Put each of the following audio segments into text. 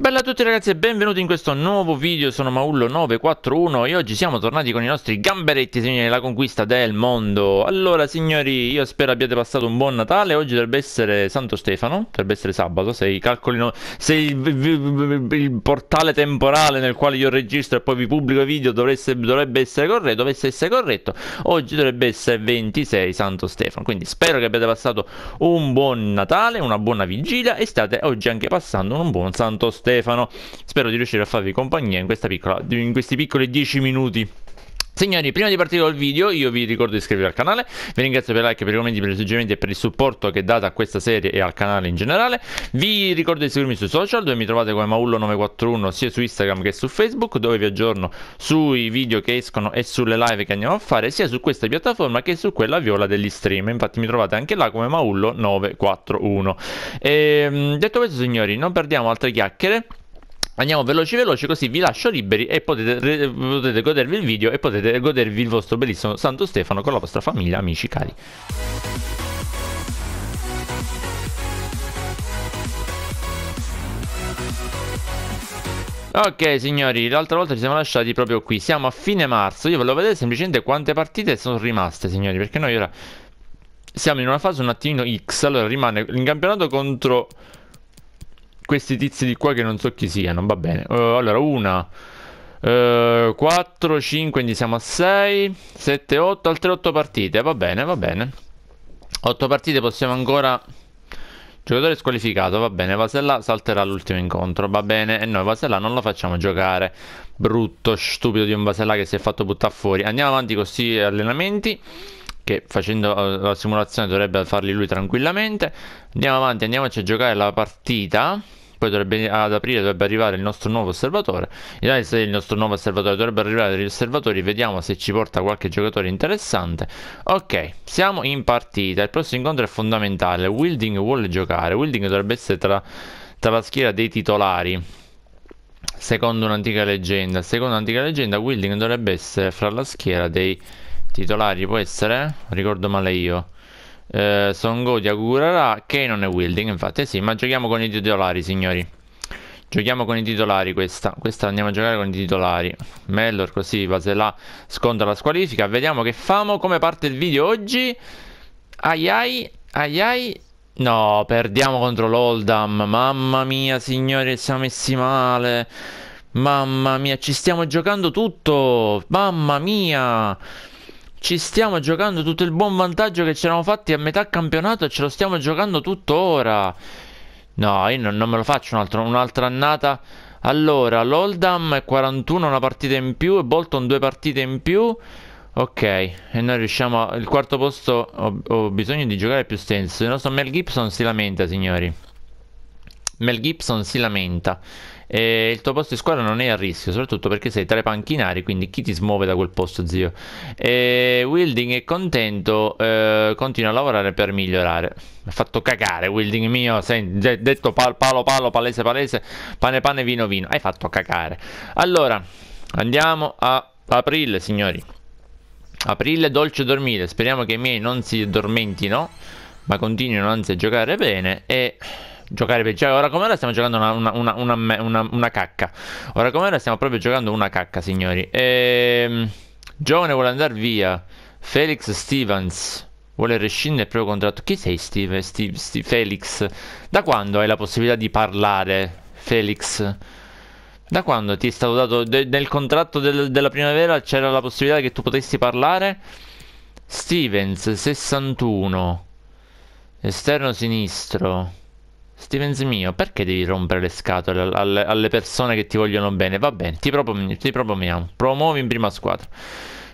Bella a tutti ragazzi e benvenuti in questo nuovo video, sono Maullo941 e oggi siamo tornati con i nostri gamberetti signori della conquista del mondo Allora signori io spero abbiate passato un buon Natale, oggi dovrebbe essere Santo Stefano, dovrebbe essere sabato se, no... se il, il, portale temporale nel quale io registro e poi vi pubblico i video dovresse, dovrebbe essere corretto, dovesse essere corretto Oggi dovrebbe essere 26 Santo Stefano, quindi spero che abbiate passato un buon Natale, una buona vigilia e state oggi anche passando un buon Santo Stefano Stefano. Spero di riuscire a farvi compagnia in, piccola, in questi piccoli 10 minuti Signori, prima di partire col video, io vi ricordo di iscrivervi al canale, vi ringrazio per i like, per i commenti, per i suggerimenti e per il supporto che date a questa serie e al canale in generale. Vi ricordo di seguirmi sui social, dove mi trovate come Maullo941 sia su Instagram che su Facebook, dove vi aggiorno sui video che escono e sulle live che andiamo a fare, sia su questa piattaforma che su quella viola degli stream. Infatti mi trovate anche là come Maullo941. Ehm, detto questo, signori, non perdiamo altre chiacchiere. Andiamo veloci veloci così vi lascio liberi e potete, potete godervi il video e potete godervi il vostro bellissimo Santo Stefano con la vostra famiglia, amici cari. Ok signori, l'altra volta ci siamo lasciati proprio qui, siamo a fine marzo, io volevo vedere semplicemente quante partite sono rimaste signori, perché noi ora siamo in una fase un attimino X, allora rimane in campionato contro questi tizi di qua che non so chi siano, va bene. Uh, allora, una, uh, 4, 5, quindi siamo a sei, sette, otto, altre otto partite, va bene, va bene. Otto partite possiamo ancora... Giocatore squalificato, va bene, Vasella salterà l'ultimo incontro, va bene, e noi Vasella non lo facciamo giocare, brutto, stupido di un Vasella che si è fatto buttare fuori. Andiamo avanti con questi allenamenti, che facendo eh, la simulazione dovrebbe farli lui tranquillamente. Andiamo avanti, andiamoci a giocare la partita poi dovrebbe, ad aprile dovrebbe arrivare il nostro nuovo osservatore. In realtà se il nostro nuovo osservatore dovrebbe arrivare degli osservatori, vediamo se ci porta qualche giocatore interessante. Ok, siamo in partita, il prossimo incontro è fondamentale, Wilding vuole giocare, Wilding dovrebbe essere tra, tra la schiera dei titolari. Secondo un'antica leggenda, secondo un'antica leggenda, Wilding dovrebbe essere fra la schiera dei titolari, può essere? Ricordo male io eh, Son Go ti Che non è Wilding infatti sì ma giochiamo con i titolari signori Giochiamo con i titolari questa Questa andiamo a giocare con i titolari Mellor così va se la sconta la squalifica Vediamo che famo come parte il video oggi Ai ai Ai ai No perdiamo contro l'Oldham Mamma mia signori siamo messi male Mamma mia ci stiamo giocando tutto Mamma mia ci stiamo giocando tutto il buon vantaggio che ci eravamo fatti a metà campionato e ce lo stiamo giocando tutto ora. No, io non, non me lo faccio un'altra un annata. Allora, l'Oldham è 41 una partita in più e Bolton due partite in più. Ok, e noi riusciamo al quarto posto ho, ho, bisogno di giocare più stenso. Il nostro Mel Gibson si lamenta, signori. Mel Gibson si lamenta. E il tuo posto di squadra non è a rischio, soprattutto perché sei tra i panchinari, quindi chi ti smuove da quel posto, zio? E Wilding è contento, eh, continua a lavorare per migliorare. Mi ha fatto cagare, Wilding mio, sei detto pal, palo palo, palese palese, pane pane, vino vino. Hai fatto cagare. Allora, andiamo a aprile, signori. Aprile, dolce dormire. Speriamo che i miei non si addormentino, ma continuino anzi a giocare bene e giocare peggio. Cioè, ora come ora stiamo giocando una, una, una, una, cacca. Ora come ora stiamo proprio giocando una cacca, signori. Ehm, giovane vuole andare via. Felix Stevens vuole rescindere il proprio contratto. Chi sei Steve? Steve, Steve? Felix? Da quando hai la possibilità di parlare, Felix? Da quando ti è stato dato... De, nel contratto del, della primavera c'era la possibilità che tu potessi parlare? Stevens, 61. Esterno sinistro. Stevens mio, perché devi rompere le scatole alle, alle persone che ti vogliono bene? Va bene, ti, propon- ti proponiamo. Promuovi in prima squadra.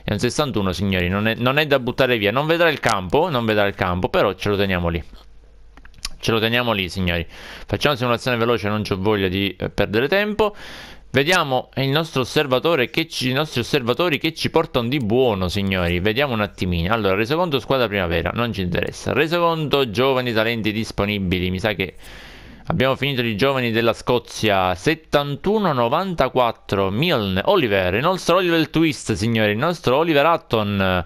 È un 61, signori, non è, non è da buttare via. Non vedrà il campo, non vedrà il campo, però ce lo teniamo lì. Ce lo teniamo lì, signori. Facciamo simulazione veloce, non ho voglia di eh, perdere tempo. Vediamo il nostro osservatore che ci, i nostri osservatori che ci portano di buono, signori. Vediamo un attimino. Allora, resoconto squadra primavera, non ci interessa. Resoconto giovani talenti disponibili. Mi sa che abbiamo finito i giovani della Scozia. 71-94, Milne, Oliver, il nostro Oliver Twist, signori, il nostro Oliver Hatton.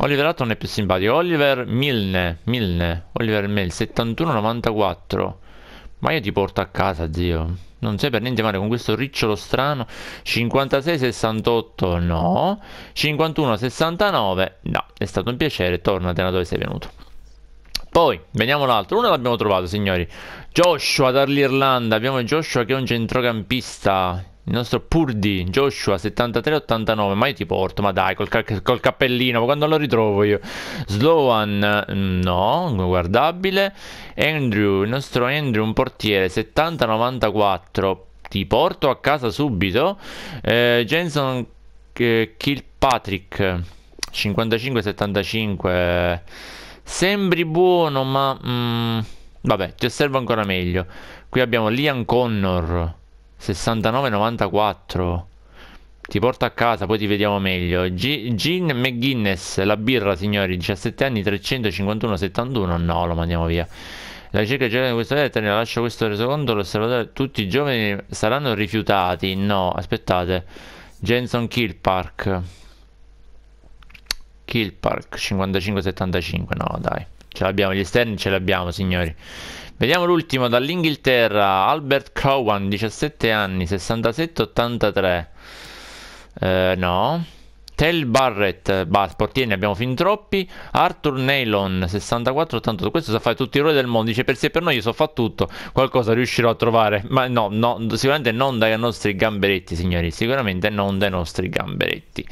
Oliver Hatton è più simpatico. Oliver Milne, Milne, Oliver Mel, 71-94. Ma io ti porto a casa, zio. Non sei per niente male con questo ricciolo strano. 56-68, no. 51-69, no. È stato un piacere, torna da dove sei venuto. Poi, vediamo l'altro. Uno l'abbiamo trovato, signori. Joshua dall'Irlanda. Abbiamo Joshua che è un centrocampista il nostro pur Joshua 73-89, ma io ti porto, ma dai, col, ca- col cappellino, quando lo ritrovo io. Sloan, mm, no, guardabile. Andrew, il nostro Andrew, un portiere 70-94, ti porto a casa subito. Eh, Jenson eh, Kilpatrick 55-75, sembri buono, ma... Mm, vabbè, ti osservo ancora meglio. Qui abbiamo Liam Connor 69,94 ti porto a casa, poi ti vediamo meglio. G- Gin McGuinness, la birra, signori, 17 anni, 351,71. No, lo mandiamo via. La ricerca generale di questa lettera, lascio questo resoconto, l'osservatore, tutti i giovani saranno rifiutati. No, aspettate. Jenson Kilpark Killpark, 55,75. No, dai. Ce l'abbiamo, gli esterni ce l'abbiamo, signori. Vediamo l'ultimo dall'Inghilterra, Albert Cowan, 17 anni, 67-83. Eh, no. Tel Barrett, eh, bah, portieri ne abbiamo fin troppi. Arthur Nylon, 64-82. Questo sa fare tutti i ruoli del mondo. Dice per sé per noi, io so fare tutto. Qualcosa riuscirò a trovare. Ma no, no, sicuramente non dai nostri gamberetti, signori. Sicuramente non dai nostri gamberetti.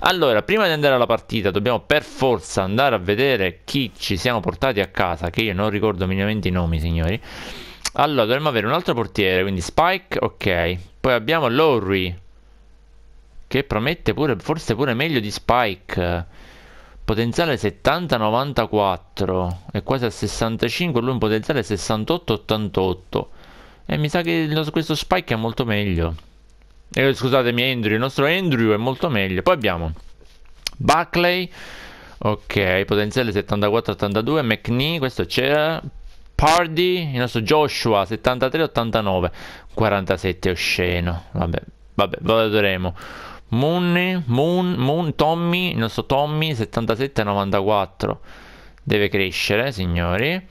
Allora, prima di andare alla partita, dobbiamo per forza andare a vedere chi ci siamo portati a casa. Che io non ricordo minimamente i nomi, signori. Allora, dovremmo avere un altro portiere. Quindi Spike, ok. Poi abbiamo Lowry. Che promette pure, forse pure meglio di Spike. Potenziale 70-94 e quasi a 65, lui un potenziale 68-88. E mi sa che questo Spike è molto meglio. Eh, scusatemi, Andrew, il nostro Andrew è molto meglio. Poi abbiamo Buckley, ok, potenziale 74-82, McNee, questo c'era. Pardy, il nostro Joshua 73-89, 47 osceno. Vabbè, vabbè, lo Moon, Moon, Moon, Tommy, il nostro Tommy, 77,94. Deve crescere, signori.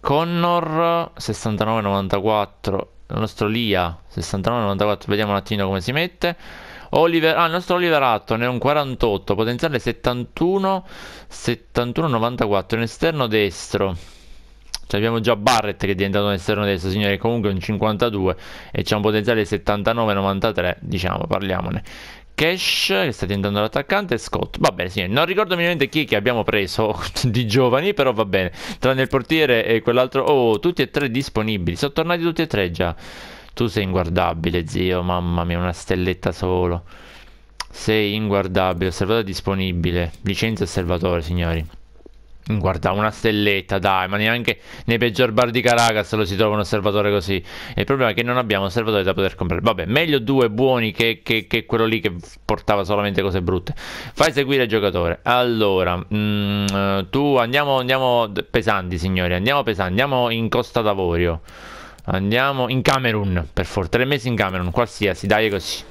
Connor, 69,94. Il nostro Lia, 69,94. Vediamo un attimo come si mette. Oliver, ah, il nostro Oliver Atton è un 48, potenziale 71, 94, Un esterno destro. Cioè abbiamo già Barrett che è diventato un esterno destro, signori, comunque un 52 e c'è un potenziale 79-93, diciamo, parliamone. Cash che sta tentando l'attaccante e Scott. Va bene, signori, non ricordo minimamente chi che abbiamo preso di giovani, però va bene. Tranne il portiere e quell'altro. Oh, tutti e tre disponibili. Sono tornati tutti e tre già. Tu sei inguardabile, zio. Mamma mia, una stelletta solo. Sei inguardabile, osservatore disponibile. Licenza osservatore, signori. Guarda, una stelletta, dai, ma neanche nei peggior bar di Caracas lo si trova un osservatore così. Il problema è che non abbiamo osservatori da poter comprare. Vabbè, meglio due buoni che, che, che quello lì che portava solamente cose brutte. Fai seguire il giocatore. Allora, mh, mm, tu andiamo, andiamo pesanti, signori, andiamo pesanti, andiamo in Costa d'Avorio. Andiamo in Camerun, per forza, tre mesi in Camerun, qualsiasi, dai così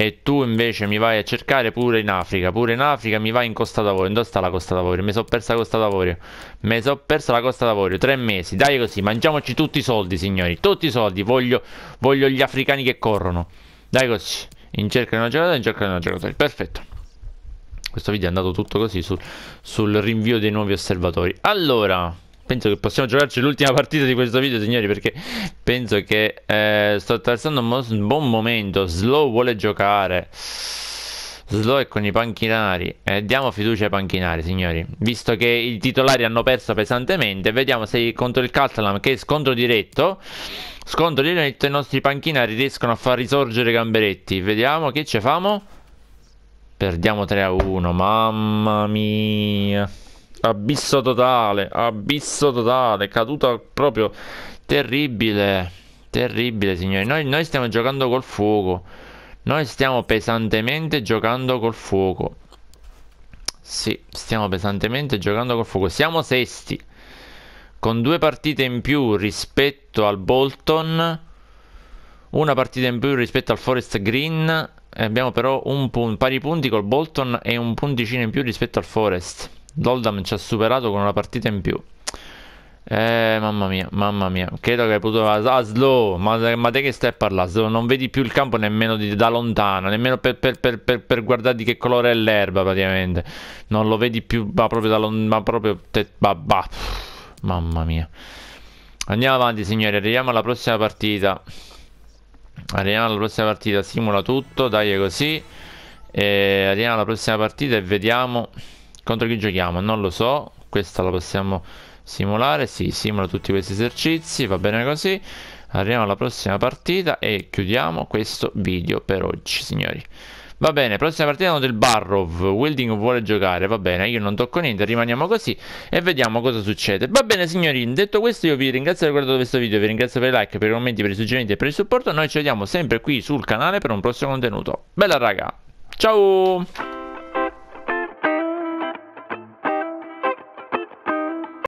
e tu invece mi vai a cercare pure in Africa, pure in Africa mi vai in Costa d'Avorio, dove sta la Costa d'Avorio? Mi sono persa la Costa d'Avorio, mi sono persa la Costa d'Avorio, tre mesi, dai così, mangiamoci tutti i soldi signori, tutti i soldi, voglio, voglio gli africani che corrono, dai così, in cerca di una giocata, in cerca di una giocata, perfetto. Questo video è andato tutto così sul, sul rinvio dei nuovi osservatori. Allora penso che possiamo giocarci l'ultima partita di questo video, signori, perché penso che eh, sto attraversando un buon momento. Slow vuole giocare. Slow è con i panchinari. Eh, diamo fiducia ai panchinari, signori. Visto che i titolari hanno perso pesantemente, vediamo se contro il Catalan, che è scontro diretto, scontro diretto i nostri panchinari riescono a far risorgere Gamberetti. Vediamo che ci famo. Perdiamo 3 a 1, mamma mia. Abisso totale, abisso totale, caduta proprio terribile, terribile signori. Noi, noi stiamo giocando col fuoco, noi stiamo pesantemente giocando col fuoco. Sì, stiamo pesantemente giocando col fuoco. Siamo sesti, con due partite in più rispetto al Bolton, una partita in più rispetto al Forest Green. Abbiamo però un pari punti col Bolton e un punticino in più rispetto al Forest. Doldam ci ha superato con una partita in più. Eh, mamma mia, mamma mia. Credo che hai potuto... Ah, slow, ma, ma te che stai a parlare? Slow, non vedi più il campo nemmeno di, da lontano, nemmeno per, per, per, per, guardare di che colore è l'erba praticamente. Non lo vedi più, ma proprio da lontano, ma proprio... Te, bah, bah. Mamma mia. Andiamo avanti signori, arriviamo alla prossima partita. Arriviamo alla prossima partita, simula tutto, dai così. E eh, arriviamo alla prossima partita e vediamo... Contro chi giochiamo? Non lo so. Questa la possiamo simulare. Sì, simula tutti questi esercizi. Va bene così. Arriviamo alla prossima partita e chiudiamo questo video per oggi, signori. Va bene, prossima partita del Barrov. Welding vuole giocare, va bene, io non tocco niente, rimaniamo così e vediamo cosa succede. Va bene signori, detto questo io vi ringrazio per aver guardato questo video, vi ringrazio per i like, per i commenti, per i suggerimenti e per il supporto. Noi ci vediamo sempre qui sul canale per un prossimo contenuto. Bella raga, ciao!